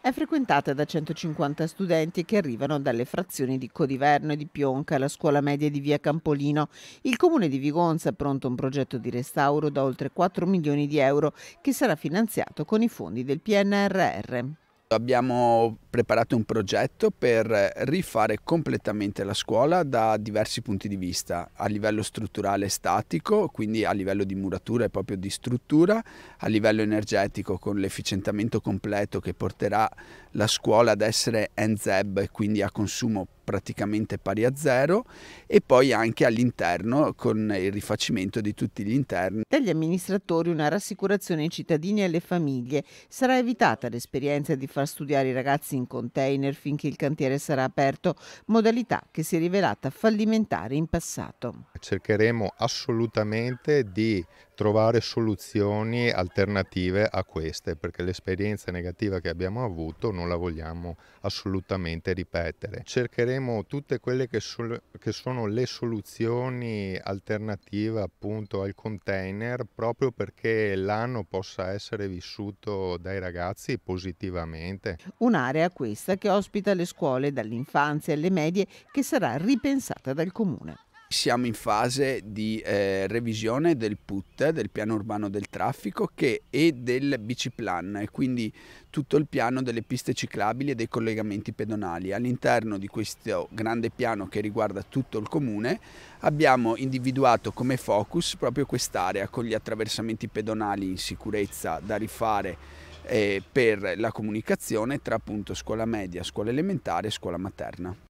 È frequentata da 150 studenti che arrivano dalle frazioni di Codiverno e di Pionca alla scuola media di via Campolino. Il comune di Vigonza ha pronto un progetto di restauro da oltre 4 milioni di euro che sarà finanziato con i fondi del PNRR. Abbiamo preparato un progetto per rifare completamente la scuola da diversi punti di vista, a livello strutturale e statico, quindi a livello di muratura e proprio di struttura, a livello energetico con l'efficientamento completo che porterà la scuola ad essere NZEB e quindi a consumo praticamente pari a zero e poi anche all'interno con il rifacimento di tutti gli interni. Dagli amministratori una rassicurazione ai cittadini e alle famiglie. Sarà evitata l'esperienza di far studiare i ragazzi in container finché il cantiere sarà aperto, modalità che si è rivelata fallimentare in passato. Cercheremo assolutamente di trovare soluzioni alternative a queste, perché l'esperienza negativa che abbiamo avuto non la vogliamo assolutamente ripetere. Cercheremo tutte quelle che, so che sono le soluzioni alternative appunto al container, proprio perché l'anno possa essere vissuto dai ragazzi positivamente. Un'area questa che ospita le scuole dall'infanzia alle medie che sarà ripensata dal comune. Siamo in fase di eh, revisione del PUT, del piano urbano del traffico, che, e del biciplan, quindi tutto il piano delle piste ciclabili e dei collegamenti pedonali. All'interno di questo grande piano che riguarda tutto il comune abbiamo individuato come focus proprio quest'area con gli attraversamenti pedonali in sicurezza da rifare eh, per la comunicazione tra appunto scuola media, scuola elementare e scuola materna.